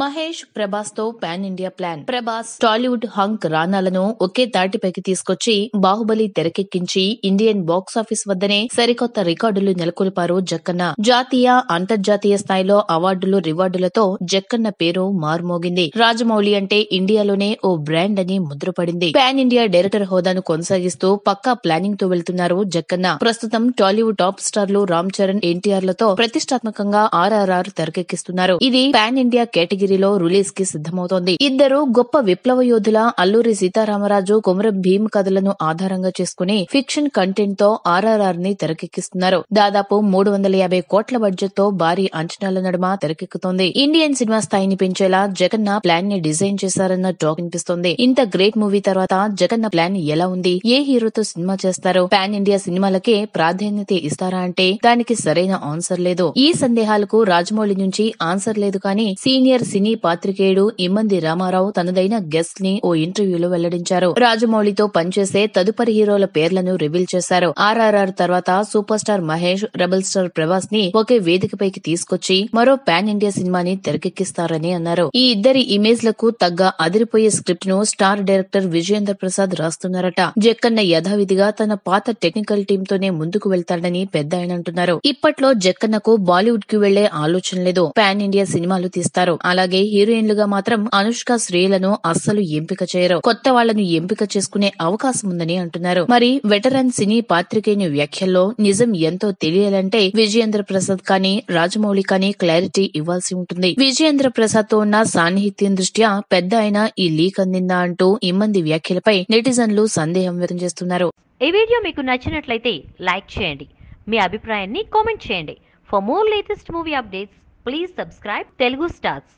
మహేష్ ప్రభాస్ తో pan India plan Prabhas Tollywood hunk రాణాలను ఒకే తాటిపైకి తీసుకొచ్చి బాహుబలి తెరకెక్కించి ఇండియన్ బాక్స్ ఆఫీస్ వద్దనే సరికొత్త రికార్డులు నెలకొల్పారు జక్కన్న జాతీయ అంతర్జాతీయ స్థాయిలో అవార్డులు రివార్డులతో జక్కన్న పేరు మార్మోగింది రాజమౌళి అంటే ఇండియాలోనే ఓ బ్రాండ్ అని ముద్రపడింది పాన్ ఇండియా డైరెక్టర్ హోదాను కొనసాగిస్తూ పక్కా ప్లానింగ్ తో వెళ్తున్నారు జక్కన్న ప్రస్తుతం టాలీవుడ్ టాప్ స్టార్లు రామ్ చరణ్ ఎన్టీఆర్ లతో ప్రతిష్టాత్మకంగా ఆర్ఆర్ఆర్ తెరకెక్కిస్తున్నారు ఇది పాన్ ఇండియా కేటగిరీ సిరిలో రిలీజ్ కి సిద్ధమవుతోంది ఇద్దరు గొప్ప విప్లవ యోధుల అల్లూరి సీతారామరాజు కొమరం భీమ్ కథలను ఆధారంగా చేసుకుని ఫిక్షన్ కంటెంట్ తో ఆర్ఆర్ఆర్ ని తెరకెక్కిస్తున్నారు దాదాపు మూడు వందల యాభై కోట్ల బడ్జెట్ తో భారీ అంచనాల నడుమ తెరకెక్కుతోంది ఇండియన్ సినిమా స్థాయిని పెంచేలా జగన్న ప్లాన్ ని డిజైన్ చేశారన్న టాక్ వినిపిస్తోంది ఇంత గ్రేట్ మూవీ తర్వాత జగన్న ప్లాన్ ఎలా ఉంది ఏ హీరోతో సినిమా చేస్తారు పాన్ ఇండియా సినిమాలకే ప్రాధాన్యత ఇస్తారా అంటే దానికి సరైన ఆన్సర్ లేదు ఈ సందేహాలకు రాజమౌళి నుంచి ఆన్సర్ లేదు కానీ సీనియర్ సినీ పాత్రికేయుడు ఇమ్మంది రామారావు తనదైన గెస్ట్ ని ఓ ఇంటర్వ్యూలో వెల్లడించారు రాజమౌళితో పనిచేసే తదుపరి హీరోల పేర్లను రివీల్ చేశారు ఆర్ఆర్ఆర్ తర్వాత super star Mahesh rebel star Prabhas ని ఒకే వేదికపైకి తీసుకొచ్చి మరో పాన్ ఇండియా సినిమాని తెరకెక్కిస్తారని అన్నారు ఈ ఇద్దరి ఇమేజ్ లకు తగ్గ అదిరిపోయే స్క్రిప్ట్ ను స్టార్ డైరెక్టర్ విజయేంద్ర ప్రసాద్ రాస్తున్నారట జక్కన్న యథావిధిగా తన పాత టెక్నికల్ టీమ్ తోనే ముందుకు వెళ్తాడని పెద్ద ఆయన అంటున్నారు ఇప్పట్లో జక్కన్నకు బాలీవుడ్ కి వెళ్లే ఆలోచన లేదు పాన్ ఇండియా సినిమాలు తీస్తారు అలాగే హీరోయిన్లుగా మాత్రం అనుష్క శ్రేయలను అస్సలు ఎంపిక చేయరు కొత్త వాళ్లను ఎంపిక చేసుకునే అవకాశం ఉందని అంటున్నారు మరి వెటరన్ సినీ పాత్రికేని వ్యాఖ్యల్లో నిజం ఎంతో తెలియాలంటే విజయేంద్ర ప్రసాద్ కానీ రాజమౌళి కానీ క్లారిటీ ఇవ్వాల్సి ఉంటుంది విజయేంద్ర ప్రసాద్ తో ఉన్న సాన్నిహిత్యం దృష్ట్యా పెద్ద ఆయన ఈ లీక్ అందిందా అంటూ ఇమ్మంది వ్యాఖ్యలపై నెటిజన్లు సందేహం వ్యక్తం చేస్తున్నారు ఈ వీడియో మీకు నచ్చినట్లయితే లైక్ చేయండి మీ అభిప్రాయాన్ని కామెంట్ చేయండి for more latest movie updates please subscribe Telugu stars